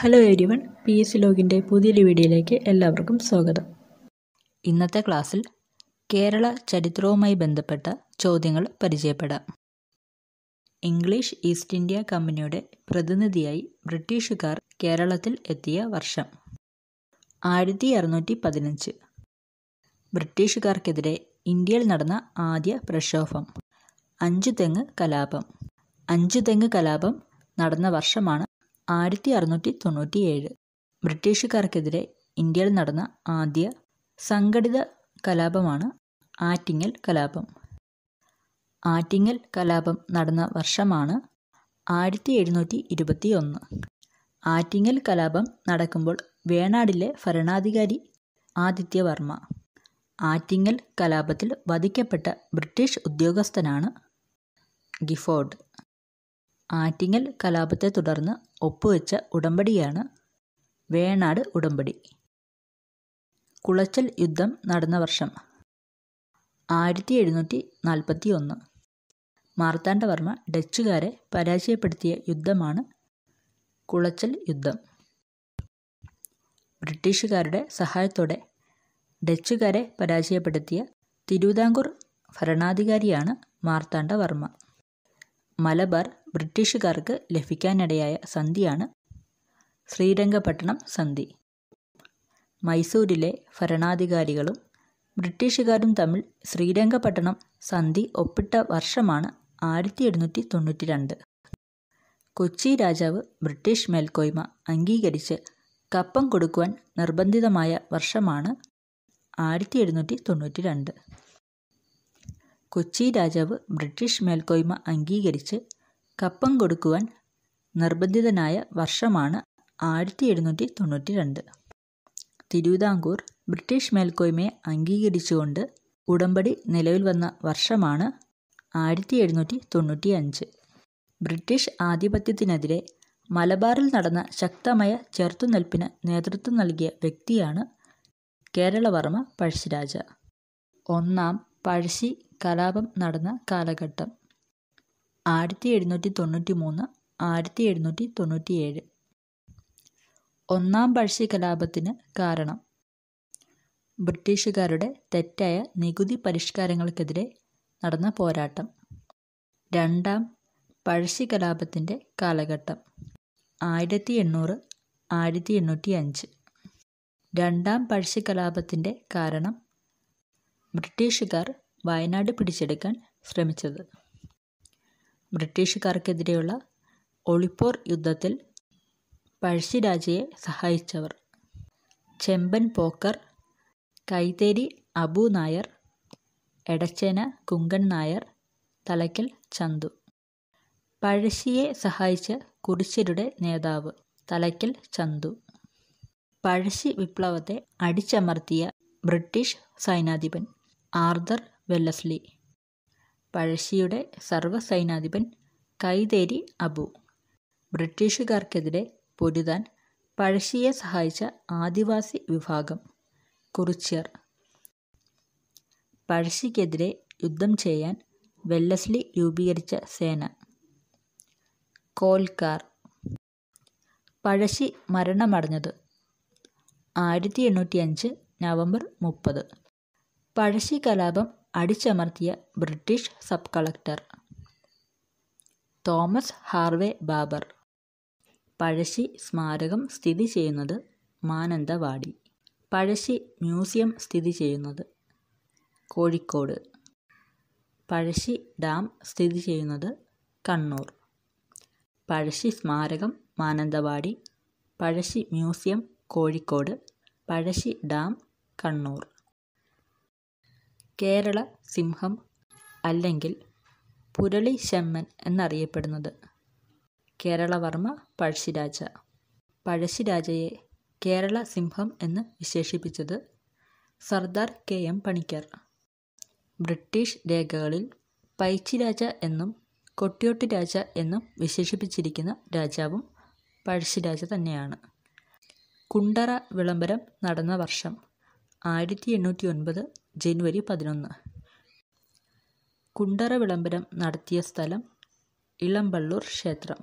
hello എരിവൺ P S ലോഗിൻ്റെ പുതിയൊരു വീഡിയോയിലേക്ക് എല്ലാവർക്കും സ്വാഗതം ഇന്നത്തെ ക്ലാസ്സിൽ കേരള ചരിത്രവുമായി ബന്ധപ്പെട്ട ചോദ്യങ്ങൾ പരിചയപ്പെടാം ഇംഗ്ലീഷ് ഈസ്റ്റ് ഇന്ത്യ കമ്പനിയുടെ പ്രതിനിധിയായി ബ്രിട്ടീഷുകാർ കേരളത്തിൽ എത്തിയ വർഷം ആയിരത്തി അറുന്നൂറ്റി പതിനഞ്ച് ബ്രിട്ടീഷുകാർക്കെതിരെ ഇന്ത്യയിൽ നടന്ന ആദ്യ പ്രക്ഷോഭം അഞ്ചുതെങ്ങ് കലാപം അഞ്ചുതെങ്ങ് കലാപം നടന്ന വർഷമാണ് ആയിരത്തി അറുന്നൂറ്റി തൊണ്ണൂറ്റി ഏഴ് ബ്രിട്ടീഷുകാർക്കെതിരെ ഇന്ത്യയിൽ നടന്ന ആദ്യ സംഘടിത കലാപമാണ് ആറ്റിങ്ങൽ കലാപം ആറ്റിങ്ങൽ കലാപം നടന്ന വർഷമാണ് ആയിരത്തി എഴുന്നൂറ്റി ഇരുപത്തി ഒന്ന് ആറ്റിങ്ങൽ കലാപം നടക്കുമ്പോൾ വേണാടിലെ ഭരണാധികാരി ആദിത്യവർമ്മ ആറ്റിങ്ങൽ കലാപത്തിൽ വധിക്കപ്പെട്ട ബ്രിട്ടീഷ് ഉദ്യോഗസ്ഥനാണ് ഗിഫോർഡ് ആറ്റിങ്ങൽ കലാപത്തെ തുടർന്ന് ഒപ്പുവെച്ച ഉടമ്പടിയാണ് വേണാട് ഉടമ്പടി കുളച്ചൽ യുദ്ധം നടന്ന വർഷം ആയിരത്തി എഴുന്നൂറ്റി നാൽപ്പത്തി ഒന്ന് മാർത്താണ്ഡവർമ്മ ഡച്ചുകാരെ പരാജയപ്പെടുത്തിയ യുദ്ധമാണ് കുളച്ചൽ യുദ്ധം ബ്രിട്ടീഷുകാരുടെ സഹായത്തോടെ ഡച്ചുകാരെ പരാജയപ്പെടുത്തിയ തിരുവിതാംകൂർ ഭരണാധികാരിയാണ് മാർത്താണ്ഡവർമ്മ മലബാർ ബ്രിട്ടീഷുകാർക്ക് ലഭിക്കാനിടയായ സന്ധിയാണ് ശ്രീരംഗപട്ടണം സന്ധി മൈസൂരിലെ ഭരണാധികാരികളും ബ്രിട്ടീഷുകാരും തമ്മിൽ ശ്രീരംഗപട്ടണം സന്ധി ഒപ്പിട്ട വർഷമാണ് ആയിരത്തി എഴുന്നൂറ്റി തൊണ്ണൂറ്റി രണ്ട് കൊച്ചി രാജാവ് ബ്രിട്ടീഷ് മേൽക്കോയ്മ അംഗീകരിച്ച് കപ്പം കൊടുക്കുവാൻ നിർബന്ധിതമായ വർഷമാണ് ആയിരത്തി എഴുന്നൂറ്റി തൊണ്ണൂറ്റി രണ്ട് കൊച്ചി രാജാവ് ബ്രിട്ടീഷ് മേൽക്കോയ്മ അംഗീകരിച്ച് കപ്പം കൊടുക്കുവാൻ നിർബന്ധിതനായ വർഷമാണ് ആയിരത്തി എഴുന്നൂറ്റി തൊണ്ണൂറ്റി രണ്ട് തിരുവിതാംകൂർ ബ്രിട്ടീഷ് മേൽക്കോയ്മയെ അംഗീകരിച്ചുകൊണ്ട് ഉടമ്പടി നിലവിൽ വന്ന വർഷമാണ് ആയിരത്തി എഴുന്നൂറ്റി തൊണ്ണൂറ്റി അഞ്ച് ബ്രിട്ടീഷ് ആധിപത്യത്തിനെതിരെ മലബാറിൽ നടന്ന ശക്തമായ ചെറുത്തുനിൽപ്പിന് നേതൃത്വം നൽകിയ വ്യക്തിയാണ് കേരളവർമ്മ പഴശ്ശിരാജ ഒന്നാം പഴശ്ശി കലാപം നടന്ന കാലഘട്ടം ആയിരത്തി എഴുന്നൂറ്റി തൊണ്ണൂറ്റി മൂന്ന് ആയിരത്തി എഴുന്നൂറ്റി തൊണ്ണൂറ്റി ഏഴ് ഒന്നാം പഴശ്ശി കലാപത്തിന് കാരണം ബ്രിട്ടീഷുകാരുടെ തെറ്റായ നികുതി പരിഷ്കാരങ്ങൾക്കെതിരെ നടന്ന പോരാട്ടം രണ്ടാം പഴശ്ശി കലാപത്തിൻ്റെ കാലഘട്ടം ആയിരത്തി എണ്ണൂറ് ആയിരത്തി എണ്ണൂറ്റി അഞ്ച് രണ്ടാം പഴശ്ശി കലാപത്തിൻ്റെ കാരണം ബ്രിട്ടീഷുകാർ വയനാട് പിടിച്ചെടുക്കാൻ ശ്രമിച്ചത് ബ്രിട്ടീഷുകാർക്കെതിരെയുള്ള ഒളിപ്പോർ യുദ്ധത്തിൽ പഴശ്ശിരാജയെ സഹായിച്ചവർ ചെമ്പൻ പോക്കർ കൈതേരി അബു നായർ എടച്ചേന കുങ്കൻ നായർ തലയ്ക്കൽ ചന്തു പഴശ്ശിയെ സഹായിച്ച കുറിച്യരുടെ നേതാവ് തലയ്ക്കൽ ചന്തു പഴശ്ശി വിപ്ലവത്തെ അടിച്ചമർത്തിയ ബ്രിട്ടീഷ് സൈനാധിപൻ ആർദർ വെല്ലസ്ലി പഴശ്ശിയുടെ സർവ്വസൈനാധിപൻ കൈതേരി അബു ബ്രിട്ടീഷുകാർക്കെതിരെ പൊരുതാൻ പഴശ്ശിയെ സഹായിച്ച ആദിവാസി വിഭാഗം കുറിച്യർ പഴശ്ശിക്കെതിരെ യുദ്ധം ചെയ്യാൻ വെല്ലസ്ലി രൂപീകരിച്ച സേന കോൽക്കാർ പഴശ്ശി മരണമടഞ്ഞത് ആയിരത്തി എണ്ണൂറ്റി അഞ്ച് നവംബർ മുപ്പത് പഴശ്ശി കലാപം അടിച്ചമർത്തിയ British sub collector Thomas Harvey Baber Pazhassi സ്മാരകം സ്ഥിതി ചെയ്യുന്നത് മാനന്തവാടി പഴശ്ശി മ്യൂസിയം സ്ഥിതി ചെയ്യുന്നത് കോഴിക്കോട് പഴശ്ശി ഡാം സ്ഥിതി ചെയ്യുന്നത് കണ്ണൂർ പഴശ്ശി സ്മാരകം മാനന്തവാടി പഴശ്ശി മ്യൂസിയം കോഴിക്കോട് പഴശ്ശി ഡാം കണ്ണൂർ കേരള സിംഹം അല്ലെങ്കിൽ പുരളി ശമ്മൻ എന്നറിയപ്പെടുന്നത് കേരളവർമ്മ പഴശ്ശിരാജ പഴശ്ശിരാജയെ കേരള സിംഹം എന്ന് വിശേഷിപ്പിച്ചത് Sardar K M Panikkar British രേഖകളിൽ പൈച്ചിരാജ എന്നും കൊട്ടിയോട്ടി രാജ എന്നും വിശേഷിപ്പിച്ചിരിക്കുന്ന രാജാവും പഴശ്ശിരാജ തന്നെയാണ് കുണ്ടറ വിളംബരം നടന്ന വർഷം ആയിരത്തി എണ്ണൂറ്റി ഒൻപത് ജനുവരി പതിനൊന്ന് കുണ്ടറ വിളംബരം നടത്തിയ സ്ഥലം ഇളമ്പള്ളൂർ ക്ഷേത്രം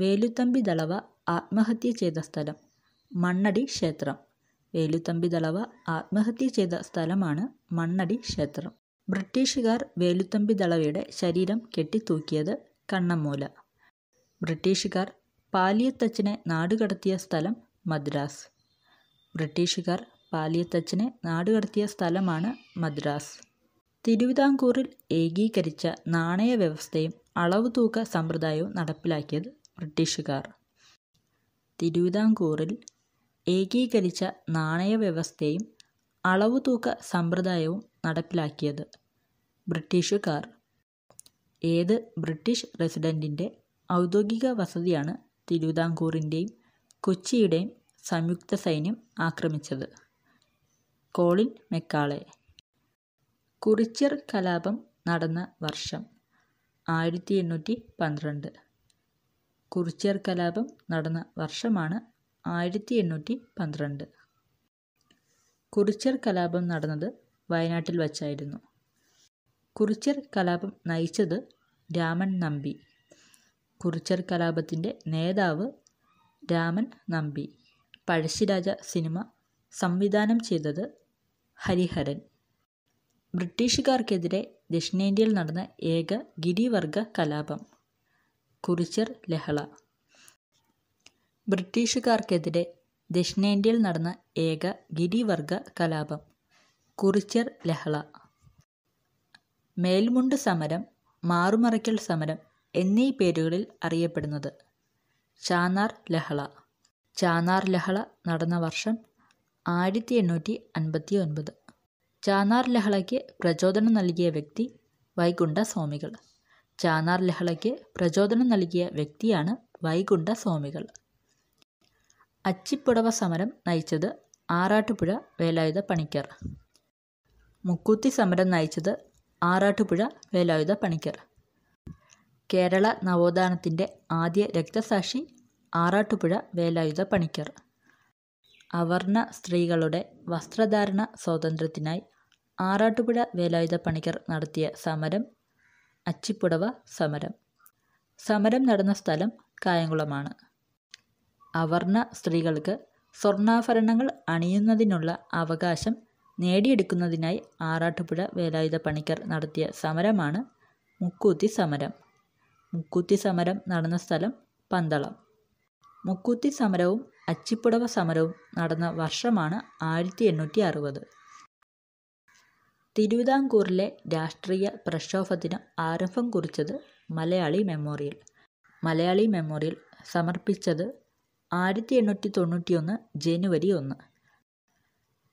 വേലുത്തമ്പി ദളവ ആത്മഹത്യ ചെയ്ത സ്ഥലം മണ്ണടി ക്ഷേത്രം വേലുത്തമ്പി ദളവ ആത്മഹത്യ ചെയ്ത സ്ഥലമാണ് മണ്ണടി ക്ഷേത്രം ബ്രിട്ടീഷുകാർ വേലുത്തമ്പി ദളവയുടെ ശരീരം കെട്ടിത്തൂക്കിയത് കണ്ണമൂല ബ്രിട്ടീഷുകാർ പാലിയത്തച്ഛനെ നാടുകടത്തിയ സ്ഥലം മദ്രാസ് ബ്രിട്ടീഷുകാർ പാലിയത്തച്ഛനെ നാടുകടത്തിയ സ്ഥലമാണ് മദ്രാസ് തിരുവിതാംകൂറിൽ ഏകീകരിച്ച നാണയ വ്യവസ്ഥയും തൂക്ക സമ്പ്രദായവും നടപ്പിലാക്കിയത് ബ്രിട്ടീഷുകാർ തിരുവിതാംകൂറിൽ ഏകീകരിച്ച നാണയ വ്യവസ്ഥയും തൂക്ക സമ്പ്രദായവും നടപ്പിലാക്കിയത് ബ്രിട്ടീഷുകാർ ഏത് ബ്രിട്ടീഷ് റെസിഡൻറ്റിൻ്റെ ഔദ്യോഗിക വസതിയാണ് തിരുവിതാംകൂറിൻ്റെയും കൊച്ചിയുടെയും സംയുക്ത സൈന്യം ആക്രമിച്ചത് കോളിൻ മെക്കാളെ കുറിച്ചർ കലാപം നടന്ന വർഷം ആയിരത്തി എണ്ണൂറ്റി പന്ത്രണ്ട് കുറിച്യർ കലാപം നടന്ന വർഷമാണ് ആയിരത്തി എണ്ണൂറ്റി പന്ത്രണ്ട് കുറിച്യർ കലാപം നടന്നത് വയനാട്ടിൽ വച്ചായിരുന്നു കുറിച്യർ കലാപം നയിച്ചത് രാമൻ നമ്പി കുറിച്യർ കലാപത്തിൻ്റെ നേതാവ് രാമൻ നമ്പി പഴശ്ശിരാജ സിനിമ സംവിധാനം ചെയ്തത് ഹരിഹരൻ ബ്രിട്ടീഷുകാർക്കെതിരെ ദക്ഷിണേന്ത്യയിൽ നടന്ന ഏക ഗിരിവർഗ കലാപം കുറിച്ചർ ലഹള ബ്രിട്ടീഷുകാർക്കെതിരെ ദക്ഷിണേന്ത്യയിൽ നടന്ന ഏക ഗിരിവർഗ കലാപം കുറിച്ചർ ലഹള മേൽമുണ്ട് സമരം മാറുമറയ്ക്കൽ സമരം എന്നീ പേരുകളിൽ അറിയപ്പെടുന്നത് ചാനാർ ലഹള ചാനാർ ലഹള നടന്ന വർഷം ആയിരത്തി എണ്ണൂറ്റി അൻപത്തി ഒൻപത് ചാനാർ ലഹളയ്ക്ക് പ്രചോദനം നൽകിയ വ്യക്തി വൈകുണ്ഠ സ്വാമികൾ ചാനാർ ലഹളയ്ക്ക് പ്രചോദനം നൽകിയ വ്യക്തിയാണ് വൈകുണ്ഠ സ്വാമികൾ അച്ചിപ്പുടവ സമരം നയിച്ചത് ആറാട്ടുപുഴ വേലായുധ പണിക്കർ മുക്കൂത്തി സമരം നയിച്ചത് ആറാട്ടുപുഴ വേലായുധ പണിക്കർ കേരള നവോത്ഥാനത്തിൻ്റെ ആദ്യ രക്തസാക്ഷി ആറാട്ടുപുഴ വേലായുധ പണിക്കർ അവർണ സ്ത്രീകളുടെ വസ്ത്രധാരണ സ്വാതന്ത്ര്യത്തിനായി ആറാട്ടുപുഴ വേലായുധ പണിക്കർ നടത്തിയ സമരം അച്ചിപ്പുടവ സമരം സമരം നടന്ന സ്ഥലം കായംകുളമാണ് അവർണ സ്ത്രീകൾക്ക് സ്വർണ്ണാഭരണങ്ങൾ അണിയുന്നതിനുള്ള അവകാശം നേടിയെടുക്കുന്നതിനായി ആറാട്ടുപുഴ വേലായുധ പണിക്കർ നടത്തിയ സമരമാണ് മുക്കൂത്തി സമരം മുക്കൂത്തി സമരം നടന്ന സ്ഥലം പന്തളം മുക്കൂത്തി സമരവും അച്ചിപ്പുടവ സമരവും നടന്ന വർഷമാണ് ആയിരത്തി എണ്ണൂറ്റി അറുപത് തിരുവിതാംകൂറിലെ രാഷ്ട്രീയ പ്രക്ഷോഭത്തിന് ആരംഭം കുറിച്ചത് മലയാളി മെമ്മോറിയൽ മലയാളി മെമ്മോറിയൽ സമർപ്പിച്ചത് ആയിരത്തി എണ്ണൂറ്റി ഒന്ന് ജനുവരി ഒന്ന്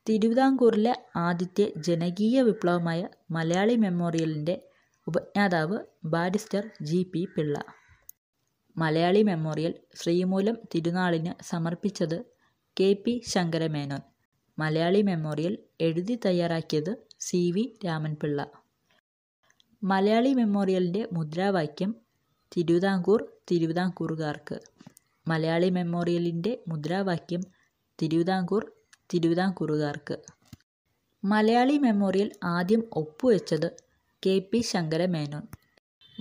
തിരുവിതാംകൂറിലെ ആദ്യത്തെ ജനകീയ വിപ്ലവമായ മലയാളി മെമ്മോറിയലിൻ്റെ ഉപജ്ഞാതാവ് barrister G P Pillai Malayali memorial Sreemoolam തിരുനാളിന് സമർപ്പിച്ചത് K P Sankara Menon Malayali memorial എഴുതി തയ്യാറാക്കിയത് സി വി രാമൻപിള്ള മലയാളി മെമ്മോറിയലിൻ്റെ മുദ്രാവാക്യം തിരുവിതാംകൂർ തിരുവിതാംകൂറുകാർക്ക് മലയാളി മെമ്മോറിയലിൻ്റെ മുദ്രാവാക്യം തിരുവിതാംകൂർ തിരുവിതാംകൂറുകാർക്ക് മലയാളി മെമ്മോറിയൽ ആദ്യം ഒപ്പുവെച്ചത് K P Sankara Menon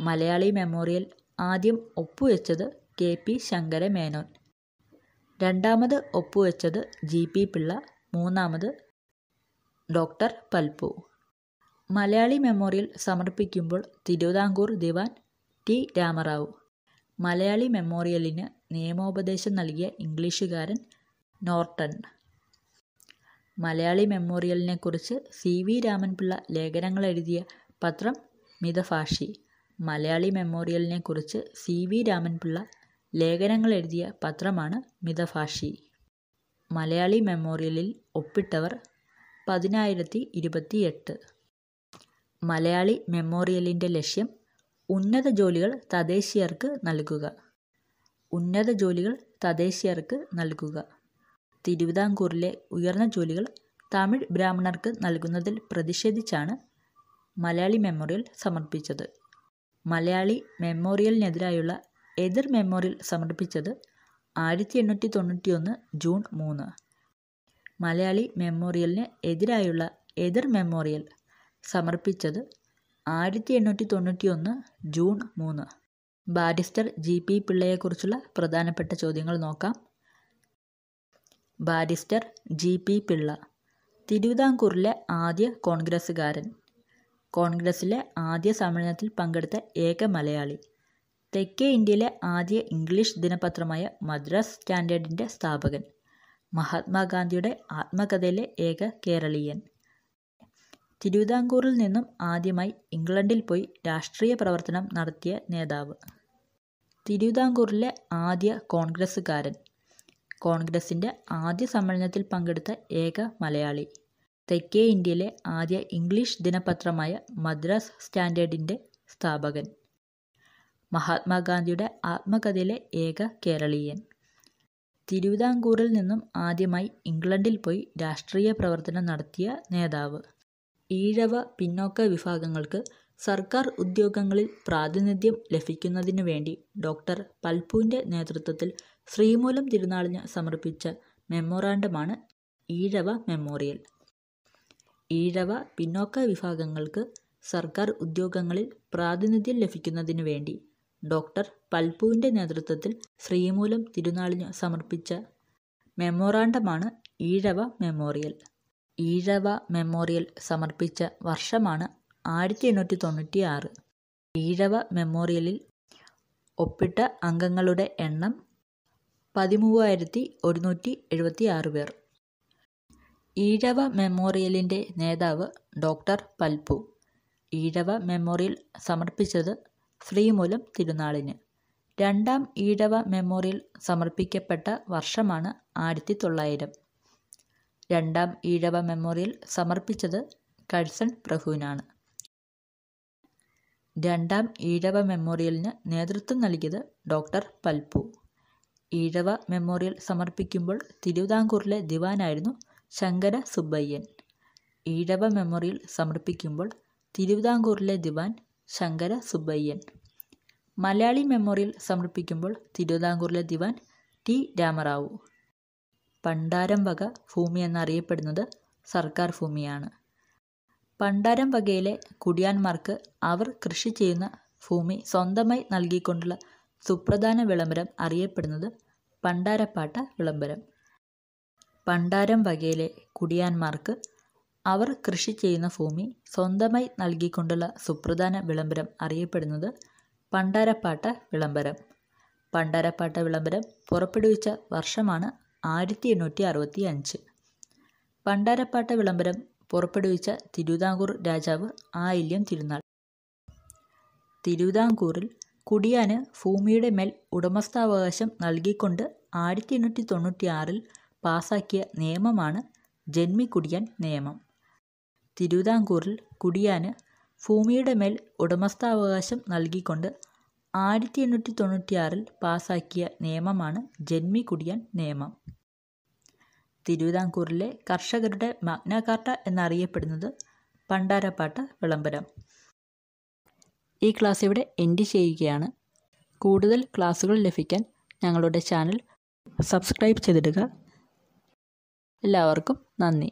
Malayali memorial ആദ്യം ഒപ്പുവെച്ചത് കെ പി ശങ്കരമേനോൻ രണ്ടാമത് ഒപ്പുവെച്ചത് ജി പി പിള്ള മൂന്നാമത് ഡോക്ടർ പൽപ്പു മലയാളി മെമ്മോറിയൽ സമർപ്പിക്കുമ്പോൾ തിരുവിതാംകൂർ ദിവാൻ ടി രാമറാവു മലയാളി മെമ്മോറിയലിന് നിയമോപദേശം നൽകിയ ഇംഗ്ലീഷുകാരൻ നോർട്ടൺ മലയാളി മെമ്മോറിയലിനെക്കുറിച്ച് സി വി രാമൻപിള്ള ലേഖനങ്ങൾ എഴുതിയ പത്രം മിതഭാഷി മലയാളി മെമ്മോറിയലിനെ കുറിച്ച് സി വി രാമൻപിള്ള ലേഖനങ്ങൾ എഴുതിയ പത്രമാണ് മിതഭാഷി മലയാളി മെമ്മോറിയലിൽ ഒപ്പിട്ടവർ പതിനായിരത്തി മലയാളി മെമ്മോറിയലിൻ്റെ ലക്ഷ്യം ഉന്നത ജോലികൾ തദ്ദേശീയർക്ക് നൽകുക ഉന്നത ജോലികൾ തദ്ദേശീയർക്ക് നൽകുക തിരുവിതാംകൂറിലെ ഉയർന്ന ജോലികൾ തമിഴ് ബ്രാഹ്മണർക്ക് നൽകുന്നതിൽ പ്രതിഷേധിച്ചാണ് മലയാളി മെമ്മോറിയൽ സമർപ്പിച്ചത് മലയാളി മെമ്മോറിയലിനെതിരായുള്ള എതിർ മെമ്മോറിയൽ സമർപ്പിച്ചത് ആയിരത്തി എണ്ണൂറ്റി തൊണ്ണൂറ്റി ഒന്ന് ജൂൺ മൂന്ന് മലയാളി മെമ്മോറിയലിന് എതിരായുള്ള എതിർ മെമ്മോറിയൽ സമർപ്പിച്ചത് ആയിരത്തി എണ്ണൂറ്റി തൊണ്ണൂറ്റി ഒന്ന് ജൂൺ മൂന്ന് ബാരിസ്റ്റർ ജി പി പിള്ളയെക്കുറിച്ചുള്ള പ്രധാനപ്പെട്ട ചോദ്യങ്ങൾ നോക്കാം ബാരിസ്റ്റർ ജി പി പിള്ള തിരുവിതാംകൂറിലെ ആദ്യ കോൺഗ്രസ്സുകാരൻ കോൺഗ്രസിലെ ആദ്യ സമ്മേളനത്തിൽ പങ്കെടുത്ത ഏക മലയാളി തെക്കേ ഇന്ത്യയിലെ ആദ്യ ഇംഗ്ലീഷ് ദിനപത്രമായ മദ്രാസ് സ്റ്റാൻഡേർഡിൻ്റെ സ്ഥാപകൻ മഹാത്മാഗാന്ധിയുടെ ആത്മകഥയിലെ ഏക കേരളീയൻ തിരുവിതാംകൂറിൽ നിന്നും ആദ്യമായി ഇംഗ്ലണ്ടിൽ പോയി രാഷ്ട്രീയ പ്രവർത്തനം നടത്തിയ നേതാവ് തിരുവിതാംകൂറിലെ ആദ്യ കോൺഗ്രസ്സുകാരൻ കോൺഗ്രസിൻ്റെ ആദ്യ സമ്മേളനത്തിൽ പങ്കെടുത്ത ഏക മലയാളി തെക്കേ ഇന്ത്യയിലെ ആദ്യ ഇംഗ്ലീഷ് ദിനപത്രമായ മദ്രാസ് സ്റ്റാൻഡേർഡിൻ്റെ സ്ഥാപകൻ മഹാത്മാഗാന്ധിയുടെ ആത്മകഥയിലെ ഏക കേരളീയൻ തിരുവിതാംകൂറിൽ നിന്നും ആദ്യമായി ഇംഗ്ലണ്ടിൽ പോയി രാഷ്ട്രീയ പ്രവർത്തനം നടത്തിയ നേതാവ് ഈഴവ പിന്നോക്ക വിഭാഗങ്ങൾക്ക് സർക്കാർ ഉദ്യോഗങ്ങളിൽ പ്രാതിനിധ്യം ലഭിക്കുന്നതിനു വേണ്ടി ഡോക്ടർ പൽപുവിൻ്റെ നേതൃത്വത്തിൽ ശ്രീമൂലം തിരുനാളിന് സമർപ്പിച്ച മെമ്മോറാണ്ടമാണ് ഈഴവ മെമ്മോറിയൽ ഈഴവ പിന്നോക്ക വിഭാഗങ്ങൾക്ക് സർക്കാർ ഉദ്യോഗങ്ങളിൽ പ്രാതിനിധ്യം ലഭിക്കുന്നതിനു വേണ്ടി ഡോക്ടർ പൽപുവിൻ്റെ നേതൃത്വത്തിൽ ശ്രീമൂലം തിരുനാളിന് സമർപ്പിച്ച മെമ്മോറാണ്ടമാണ് ഈഴവ മെമ്മോറിയൽ ഈഴവ മെമ്മോറിയൽ സമർപ്പിച്ച വർഷമാണ് ആയിരത്തി എണ്ണൂറ്റി തൊണ്ണൂറ്റി ആറ് ഈഴവ മെമ്മോറിയലിൽ ഒപ്പിട്ട അംഗങ്ങളുടെ എണ്ണം പതിമൂവായിരത്തി ഒരുന്നൂറ്റി എഴുപത്തി ആറ് പേർ ഈഴവ മെമ്മോറിയലിൻ്റെ നേതാവ് ഡോക്ടർ പൽപ്പു ഈഴവ മെമ്മോറിയൽ സമർപ്പിച്ചത് ശ്രീമൂലം തിരുനാളിന് രണ്ടാം ഈഴവ മെമ്മോറിയൽ സമർപ്പിക്കപ്പെട്ട വർഷമാണ് ആയിരത്തി തൊള്ളായിരം രണ്ടാം ഈഴവ മെമ്മോറിയൽ സമർപ്പിച്ചത് കഴ്സൺ പ്രഭുവിനാണ് രണ്ടാം ഈഴവ മെമ്മോറിയലിന് നേതൃത്വം നൽകിയത് ഡോക്ടർ പൽപ്പു ഈഴവ മെമ്മോറിയൽ സമർപ്പിക്കുമ്പോൾ തിരുവിതാംകൂറിലെ ദിവാനായിരുന്നു ശങ്കര സുബ്ബയ്യൻ ഈഴവ മെമ്മോറിയൽ സമർപ്പിക്കുമ്പോൾ തിരുവിതാംകൂറിലെ ദിവാൻ ശങ്കര സുബ്ബയ്യൻ മലയാളി മെമ്മോറിയൽ സമർപ്പിക്കുമ്പോൾ തിരുവിതാംകൂറിലെ ദിവാൻ ടി രാമറാവു പണ്ടാരം വക ഭൂമി എന്നറിയപ്പെടുന്നത് സർക്കാർ ഭൂമിയാണ് പണ്ടാരം വകയിലെ കുടിയാന്മാർക്ക് അവർ കൃഷി ചെയ്യുന്ന ഭൂമി സ്വന്തമായി നൽകിക്കൊണ്ടുള്ള സുപ്രധാന വിളംബരം അറിയപ്പെടുന്നത് പണ്ടാരപ്പാട്ട വിളംബരം പണ്ടാരം വകയിലെ കുടിയാന്മാർക്ക് അവർ കൃഷി ചെയ്യുന്ന ഭൂമി സ്വന്തമായി നൽകിക്കൊണ്ടുള്ള സുപ്രധാന വിളംബരം അറിയപ്പെടുന്നത് പണ്ടാരപ്പാട്ട വിളംബരം പണ്ടാരപ്പാട്ട വിളംബരം പുറപ്പെടുവിച്ച വർഷമാണ് ആയിരത്തി എണ്ണൂറ്റി അറുപത്തി അഞ്ച് പണ്ടാരപ്പാട്ട വിളംബരം പുറപ്പെടുവിച്ച തിരുവിതാംകൂർ രാജാവ് ആയില്യം തിരുനാൾ തിരുവിതാംകൂറിൽ കുടിയാന് ഭൂമിയുടെ മേൽ ഉടമസ്ഥാവകാശം നൽകിക്കൊണ്ട് ആയിരത്തി എണ്ണൂറ്റി തൊണ്ണൂറ്റി ആറിൽ പാസാക്കിയ നിയമമാണ് ജന്മിക്കുടിയാൻ നിയമം തിരുവിതാംകൂറിൽ കുടിയാന് ഭൂമിയുടെ മേൽ ഉടമസ്ഥാവകാശം നൽകിക്കൊണ്ട് ആയിരത്തി എണ്ണൂറ്റി തൊണ്ണൂറ്റിയാറിൽ പാസാക്കിയ നിയമമാണ് ജന്മിക്കുടിയാൻ നിയമം തിരുവിതാംകൂറിലെ കർഷകരുടെ മഗ്നകാർട്ട എന്നറിയപ്പെടുന്നത് പണ്ടാരപ്പാട്ട് വിളംബരം ഈ ക്ലാസ് ഇവിടെ എൻഡ് ചെയ്യുകയാണ് കൂടുതൽ ക്ലാസ്സുകൾ ലഭിക്കാൻ ഞങ്ങളുടെ ചാനൽ സബ്സ്ക്രൈബ് ചെയ്തിടുക എല്ലാവർക്കും നന്ദി